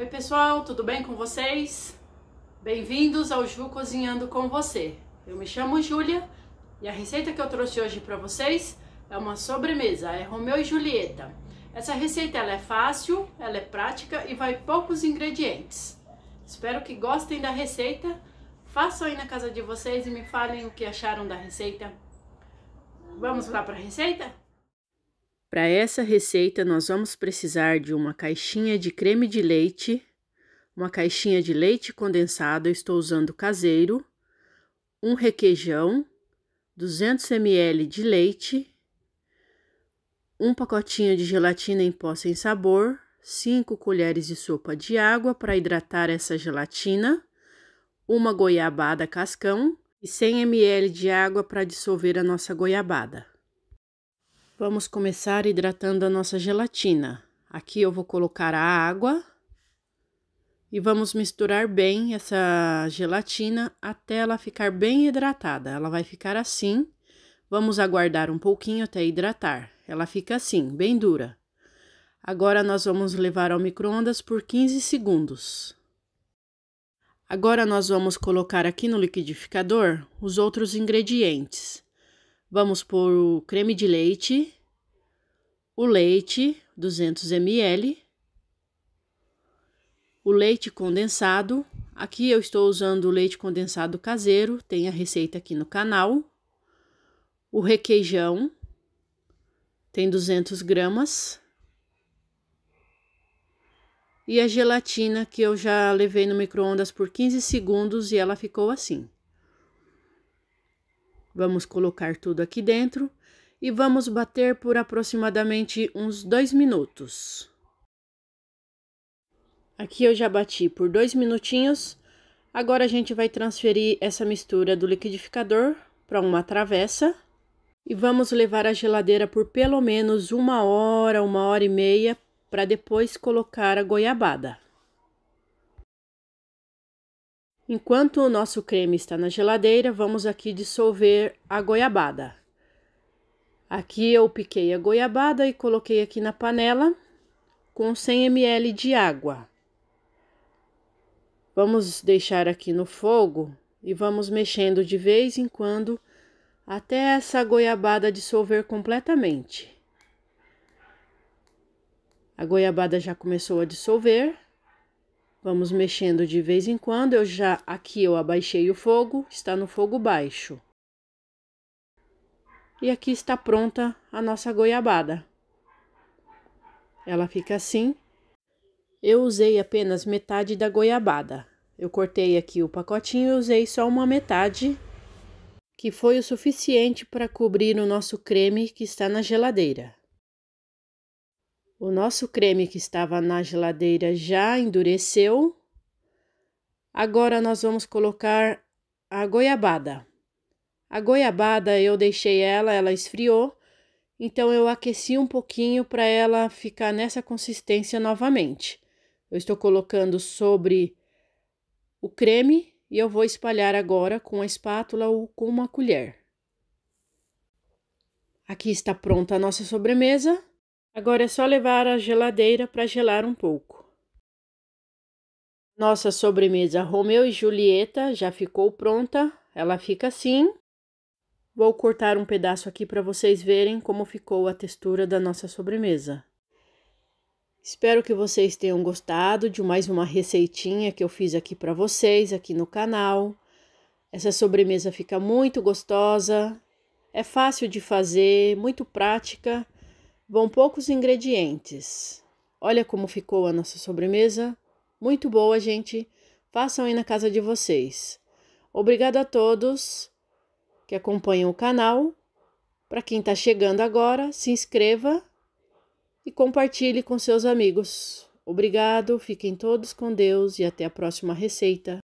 Oi, pessoal, tudo bem com vocês? Bem-vindos ao Ju Cozinhando com Você. Eu me chamo Júlia e a receita que eu trouxe hoje para vocês é uma sobremesa, é Romeu e Julieta. Essa receita ela é fácil, ela é prática e vai poucos ingredientes. Espero que gostem da receita. Façam aí na casa de vocês e me falem o que acharam da receita. Vamos lá para a receita? Para essa receita, nós vamos precisar de uma caixinha de creme de leite, uma caixinha de leite condensado, eu estou usando caseiro, um requeijão, 200 ml de leite, um pacotinho de gelatina em pó sem sabor, 5 colheres de sopa de água para hidratar essa gelatina, uma goiabada cascão e 100 ml de água para dissolver a nossa goiabada. Vamos começar hidratando a nossa gelatina. Aqui eu vou colocar a água e vamos misturar bem essa gelatina até ela ficar bem hidratada. Ela vai ficar assim. Vamos aguardar um pouquinho até hidratar. Ela fica assim, bem dura. Agora nós vamos levar ao micro-ondas por 15 segundos. Agora nós vamos colocar aqui no liquidificador os outros ingredientes. Vamos pôr o creme de leite, o leite 200 ml, o leite condensado. Aqui eu estou usando o leite condensado caseiro, tem a receita aqui no canal. O requeijão tem 200 gramas. E a gelatina que eu já levei no micro-ondas por 15 segundos e ela ficou assim. Vamos colocar tudo aqui dentro e vamos bater por aproximadamente uns dois minutos. Aqui eu já bati por dois minutinhos. Agora a gente vai transferir essa mistura do liquidificador para uma travessa e vamos levar a geladeira por pelo menos uma hora, uma hora e meia para depois colocar a goiabada. Enquanto o nosso creme está na geladeira, vamos aqui dissolver a goiabada. Aqui eu piquei a goiabada e coloquei aqui na panela com 100 ml de água. Vamos deixar aqui no fogo e vamos mexendo de vez em quando até essa goiabada dissolver completamente. A goiabada já começou a dissolver. Vamos mexendo de vez em quando. Eu já aqui eu abaixei o fogo, está no fogo baixo. E aqui está pronta a nossa goiabada. Ela fica assim. Eu usei apenas metade da goiabada. Eu cortei aqui o pacotinho e usei só uma metade, que foi o suficiente para cobrir o nosso creme que está na geladeira. O nosso creme que estava na geladeira já endureceu. Agora nós vamos colocar a goiabada. A goiabada eu deixei ela, ela esfriou, então eu aqueci um pouquinho para ela ficar nessa consistência novamente. Eu estou colocando sobre o creme e eu vou espalhar agora com a espátula ou com uma colher. Aqui está pronta a nossa sobremesa. Agora é só levar à geladeira para gelar um pouco. Nossa sobremesa Romeu e Julieta já ficou pronta. Ela fica assim. Vou cortar um pedaço aqui para vocês verem como ficou a textura da nossa sobremesa. Espero que vocês tenham gostado de mais uma receitinha que eu fiz aqui para vocês aqui no canal. Essa sobremesa fica muito gostosa, é fácil de fazer, muito prática Vão poucos ingredientes. Olha como ficou a nossa sobremesa. Muito boa, gente. Façam aí na casa de vocês. Obrigada a todos que acompanham o canal. Para quem está chegando agora, se inscreva e compartilhe com seus amigos. Obrigado, fiquem todos com Deus e até a próxima receita.